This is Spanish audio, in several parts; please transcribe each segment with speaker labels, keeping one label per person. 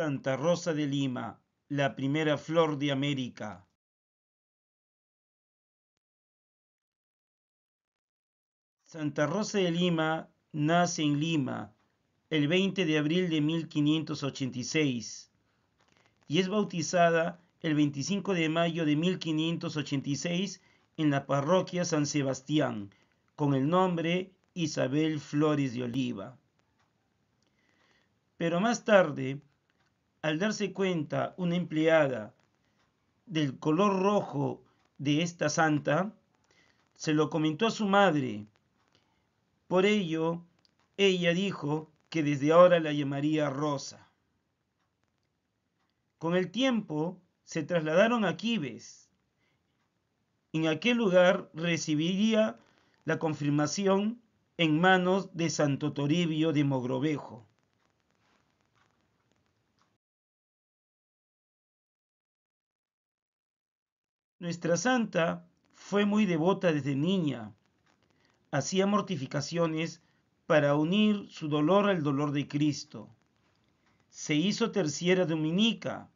Speaker 1: Santa Rosa de Lima, la primera flor de América.
Speaker 2: Santa Rosa de Lima nace en Lima el 20 de abril de 1586 y es bautizada el 25 de mayo de 1586 en la parroquia San Sebastián con el nombre Isabel Flores de Oliva. Pero más tarde, al darse cuenta una empleada del color rojo de esta santa, se lo comentó a su madre. Por ello, ella dijo que desde ahora la llamaría Rosa. Con el tiempo, se trasladaron a Quibes. En aquel lugar recibiría la confirmación en manos de Santo Toribio de Mogrovejo. Nuestra santa fue muy devota desde niña. Hacía mortificaciones para unir su dolor al dolor de Cristo. Se hizo terciera dominica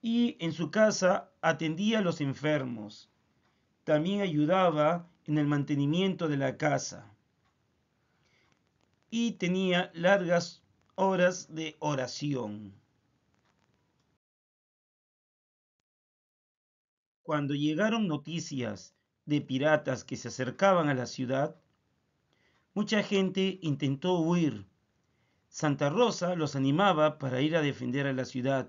Speaker 2: y en su casa atendía a los enfermos. También ayudaba en el mantenimiento de la casa. Y tenía largas horas de oración. cuando llegaron noticias de piratas que se acercaban a la ciudad, mucha gente intentó huir. Santa Rosa los animaba para ir a defender a la ciudad.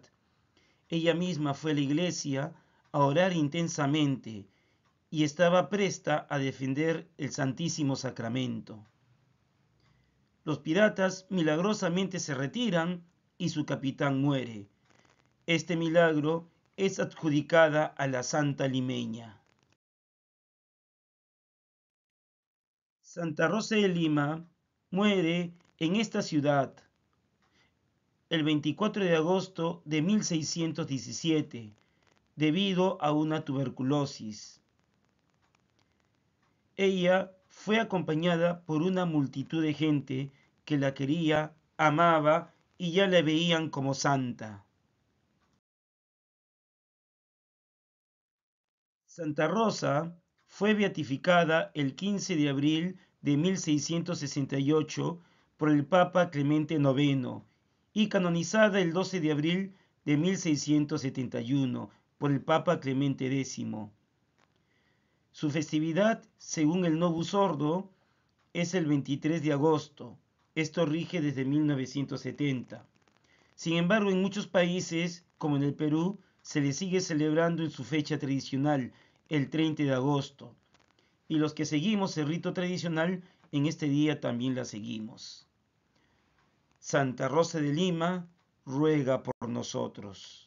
Speaker 2: Ella misma fue a la iglesia a orar intensamente y estaba presta a defender el Santísimo Sacramento. Los piratas milagrosamente se retiran y su capitán muere. Este milagro es adjudicada a la Santa Limeña. Santa Rosa de Lima muere en esta ciudad el 24 de agosto de 1617 debido a una tuberculosis. Ella fue acompañada por una multitud de gente que la quería, amaba y ya la veían como santa. Santa Rosa fue beatificada el 15 de abril de 1668 por el Papa Clemente IX y canonizada el 12 de abril de 1671 por el Papa Clemente X. Su festividad, según el Novus Ordo, es el 23 de agosto. Esto rige desde 1970. Sin embargo, en muchos países, como en el Perú, se le sigue celebrando en su fecha tradicional, el 30 de agosto. Y los que seguimos el rito tradicional, en este día también la seguimos. Santa Rosa de Lima ruega por
Speaker 1: nosotros.